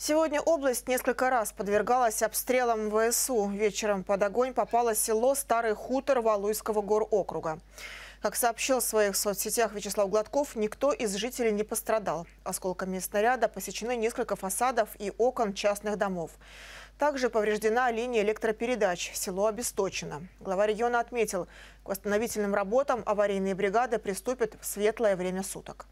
Сегодня область несколько раз подвергалась обстрелам ВСУ. Вечером под огонь попало село Старый хутор Валуйского горокруга. Как сообщил в своих соцсетях Вячеслав Гладков, никто из жителей не пострадал. Осколками снаряда посечены несколько фасадов и окон частных домов. Также повреждена линия электропередач. Село обесточено. Глава региона отметил, к восстановительным работам аварийные бригады приступят в светлое время суток.